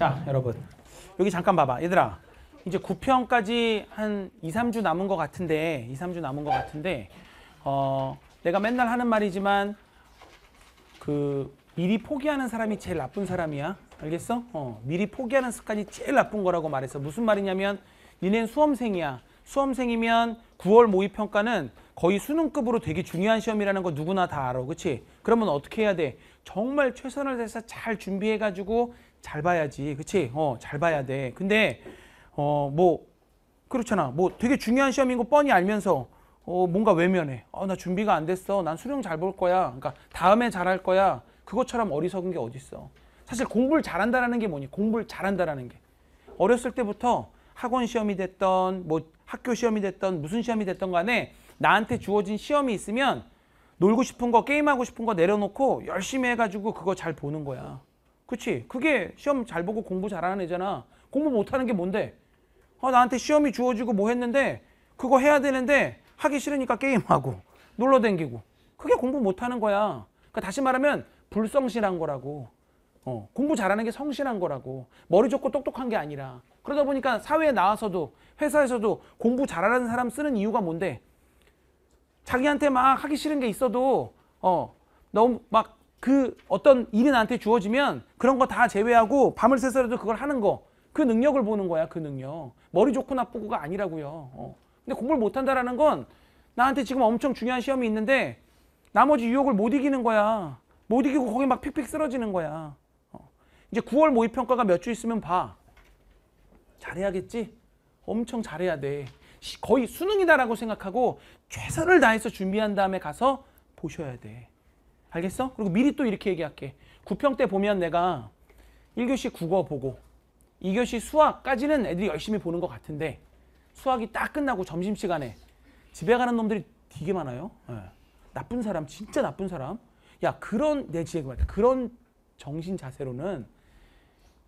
자, 여러분. 여기 잠깐 봐봐. 얘들아. 이제 9평까지 한 2, 3주 남은 것 같은데, 2, 3주 남은 것 같은데, 어, 내가 맨날 하는 말이지만, 그, 미리 포기하는 사람이 제일 나쁜 사람이야. 알겠어? 어, 미리 포기하는 습관이 제일 나쁜 거라고 말했어. 무슨 말이냐면, 니넨 수험생이야. 수험생이면 9월 모의평가는 거의 수능급으로 되게 중요한 시험이라는 거 누구나 다 알아. 그치? 그러면 어떻게 해야 돼? 정말 최선을 다해서 잘 준비해가지고 잘 봐야지. 그치? 어, 잘 봐야 돼. 근데, 어, 뭐, 그렇잖아. 뭐 되게 중요한 시험인 거 뻔히 알면서, 어, 뭔가 외면해. 어, 나 준비가 안 됐어. 난 수능 잘 볼 거야. 그러니까 다음에 잘 할 거야. 그것처럼 어리석은 게 어딨어. 사실 공부를 잘한다라는 게 뭐니? 공부를 잘한다라는 게. 어렸을 때부터 학원 시험이 됐던, 뭐 학교 시험이 됐던, 무슨 시험이 됐던 간에 나한테 주어진 시험이 있으면 놀고 싶은 거, 게임하고 싶은 거 내려놓고 열심히 해가지고 그거 잘 보는 거야. 그치? 그게 시험 잘 보고 공부 잘하는 애잖아. 공부 못하는 게 뭔데? 아, 나한테 시험이 주어지고 뭐 했는데 그거 해야 되는데 하기 싫으니까 게임하고 놀러 댕기고 그게 공부 못하는 거야. 그러니까 다시 말하면 불성실한 거라고. 어, 공부 잘하는 게 성실한 거라고. 머리 좋고 똑똑한 게 아니라. 그러다 보니까 사회에 나와서도 회사에서도 공부 잘하는 사람 쓰는 이유가 뭔데? 자기한테 막 하기 싫은 게 있어도 어, 너무 막그 어떤 일이 나한테 주어지면 그런 거 다 제외하고 밤을 새서라도 그걸 하는 거. 그 능력을 보는 거야, 그 능력. 머리 좋고 나쁘고가 아니라고요. 어. 근데 공부를 못 한다라는 건 나한테 지금 엄청 중요한 시험이 있는데 나머지 유혹을 못 이기는 거야. 못 이기고 거기 막 픽픽 쓰러지는 거야. 어. 이제 9월 모의평가가 몇 주 있으면 봐. 잘해야겠지? 엄청 잘해야 돼. 거의 수능이다라고 생각하고 최선을 다해서 준비한 다음에 가서 보셔야 돼. 알겠어? 그리고 미리 또 이렇게 얘기할게. 9평 때 보면 내가 1교시 국어 보고 2교시 수학까지는 애들이 열심히 보는 것 같은데 수학이 딱 끝나고 점심시간에 집에 가는 놈들이 되게 많아요. 네. 나쁜 사람, 진짜 나쁜 사람. 야, 그런 내 지혜가 맞다. 그런 정신 자세로는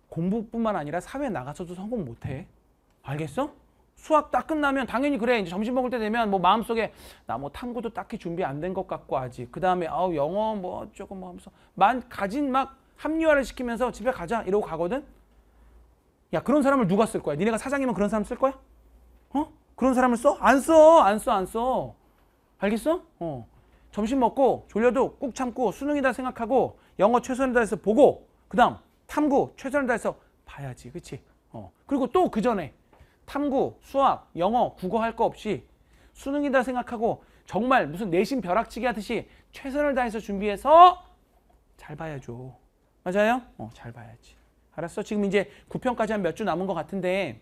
공부뿐만 아니라 사회 나가서도 성공 못해. 알겠어? 수학 딱 끝나면 당연히 그래 이제 점심 먹을 때 되면 뭐 마음속에 나 뭐 탐구도 딱히 준비 안 된 것 같고 아직 그 다음에 아우 영어 뭐 조금 뭐 하면서 만 가진 막 합리화를 시키면서 집에 가자 이러고 가거든 야 그런 사람을 누가 쓸 거야 니네가 사장이면 그런 사람 쓸 거야 어 그런 사람을 써안써안써안써 알겠어 어 점심 먹고 졸려도 꾹 참고 수능이다 생각하고 영어 최선을 다해서 보고 그 다음 탐구 최선을 다해서 봐야지 그치 어 그리고 또 그 전에 탐구, 수학, 영어, 국어 할 거 없이 수능이다 생각하고 정말 무슨 내신 벼락치기 하듯이 최선을 다해서 준비해서 잘 봐야죠. 맞아요? 어, 잘 봐야지. 알았어? 지금 이제 9편까지 한 몇 주 남은 것 같은데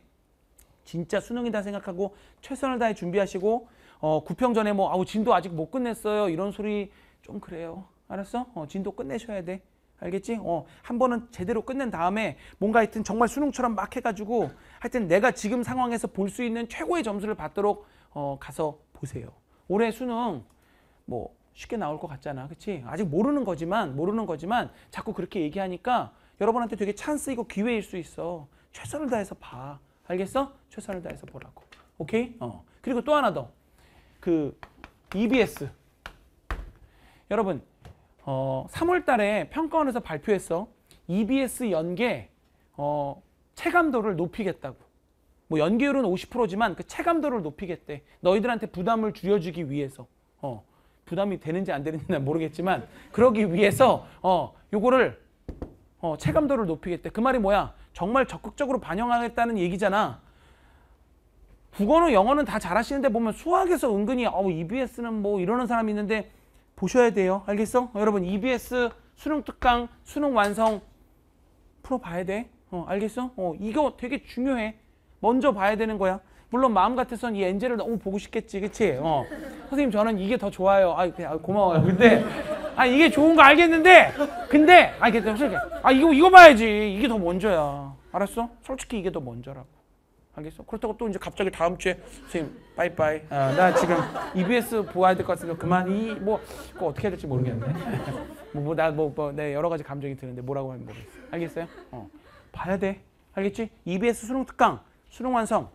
진짜 수능이다 생각하고 최선을 다해 준비하시고 어, 9평 전에 뭐 아우 진도 아직 못 끝냈어요 이런 소리 좀 그래요. 알았어? 어, 진도 끝내셔야 돼. 알겠지? 어, 한 번은 제대로 끝낸 다음에 뭔가 하여튼 정말 수능처럼 막 해가지고 하여튼 내가 지금 상황에서 볼 수 있는 최고의 점수를 받도록 어, 가서 보세요. 올해 수능 뭐 쉽게 나올 것 같잖아. 그치? 아직 모르는 거지만, 모르는 거지만 자꾸 그렇게 얘기하니까 여러분한테 되게 찬스이고 기회일 수 있어. 최선을 다해서 봐. 알겠어? 최선을 다해서 보라고. 오케이? 어. 그리고 또 하나 더. 그 EBS. 여러분, 어, 3월 달에 평가원에서 발표했어. EBS 연계 어, 체감도를 높이겠다고. 뭐 연계율은 50%지만 그 체감도를 높이겠대. 너희들한테 부담을 줄여주기 위해서. 어, 부담이 되는지 안 되는지 는 모르겠지만 그러기 위해서 어, 요거를 어, 체감도를 높이겠대. 그 말이 뭐야? 정말 적극적으로 반영하겠다는 얘기잖아. 국어는 영어는 다 잘하시는데 보면 수학에서 은근히 어, EBS는 뭐 이러는 사람이 있는데 보셔야 돼요. 알겠어? 여러분 EBS 수능 특강, 수능 완성 풀어봐야 돼. 어, 알겠어? 어, 이거 되게 중요해. 먼저 봐야 되는 거야. 물론 마음 같아선 이 엔젤을 너무 보고 싶겠지, 그치? 어. 선생님 저는 이게 더 좋아요. 아, 그, 아 고마워요. 근데 아 이게 좋은 거 알겠는데, 근데 아, 이게 아 이거 이거 봐야지. 이게 더 먼저야. 알았어? 솔직히 이게 더 먼저라고. 알겠어? 그렇다고 또 이제 갑자기 다음 주에 선생님 빠이빠이 아, 나 지금 EBS 보아야 될 것 같으니까 그만 이뭐 어떻게 해야 될지 모르겠네 뭐나뭐 뭐, 뭐, 뭐, 뭐 네, 여러 가지 감정이 드는데 뭐라고 하면 모르겠어 알겠어요? 어 봐야 돼 알겠지? EBS 수능 특강 수능 완성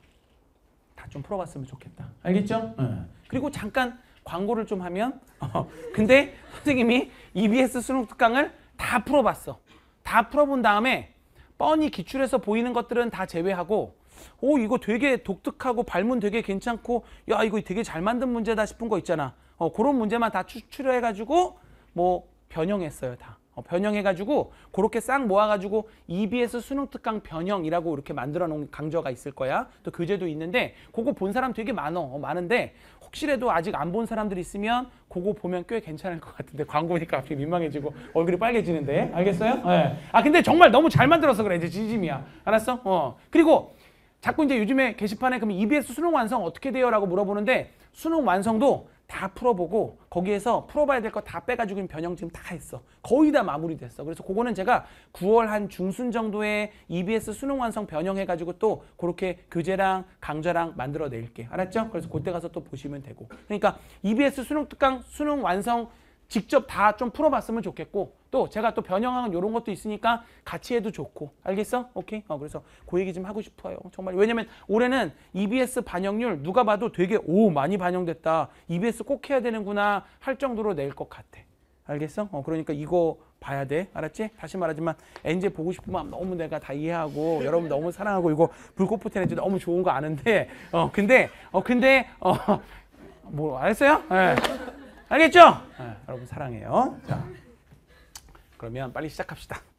다 좀 풀어봤으면 좋겠다 알겠죠? 응. 어. 그리고 잠깐 광고를 좀 하면 어, 근데 선생님이 EBS 수능 특강을 다 풀어봤어 다 풀어본 다음에 뻔히 기출에서 보이는 것들은 다 제외하고 오 이거 되게 독특하고 발문 되게 괜찮고 야 이거 되게 잘 만든 문제다 싶은 거 있잖아 어, 그런 문제만 다 추, 출해가지고뭐 변형했어요 다 어, 변형해가지고 그렇게 싹 모아가지고 EBS 수능특강 변형이라고 이렇게 만들어 놓은 강좌가 있을 거야 또 교재도 있는데 그거 본 사람 되게 많어 어, 많은데 혹시라도 아직 안 본 사람들 있으면 그거 보면 꽤 괜찮을 것 같은데 광고니까 갑자기 민망해지고 얼굴이 빨개지는데 알겠어요? 네. 아 근데 정말 너무 잘 만들어서 그래 이제 진심이야 알았어? 어 그리고 자꾸 이제 요즘에 게시판에 그럼 EBS 수능 완성 어떻게 돼요? 라고 물어보는데 수능 완성도 다 풀어보고 거기에서 풀어봐야 될 거 다 빼가지고 변형 지금 다 했어. 거의 다 마무리됐어. 그래서 그거는 제가 9월 한 중순 정도에 EBS 수능 완성 변형해가지고 또 그렇게 교재랑 강좌랑 만들어낼게. 알았죠? 그래서 그때 가서 또 보시면 되고. 그러니까 EBS 수능 특강 수능 완성 직접 다 좀 풀어봤으면 좋겠고 또 제가 또 변형하는 이런 것도 있으니까 같이 해도 좋고 알겠어? 오케이? 어 그래서 그 얘기 좀 하고 싶어요 정말 왜냐면 올해는 EBS 반영률 누가 봐도 되게 오 많이 반영됐다 EBS 꼭 해야 되는구나 할 정도로 낼 것 같아 알겠어? 어 그러니까 이거 봐야 돼 알았지? 다시 말하지만 엔제 보고 싶으면 너무 내가 다 이해하고 여러분 너무 사랑하고 이거 불꽃포텐 엔제 너무 좋은 거 아는데 어 근데 어 근데 어 뭐 알았어요? 네. 알겠죠? 네, 여러분 사랑해요. 자, 그러면 빨리 시작합시다.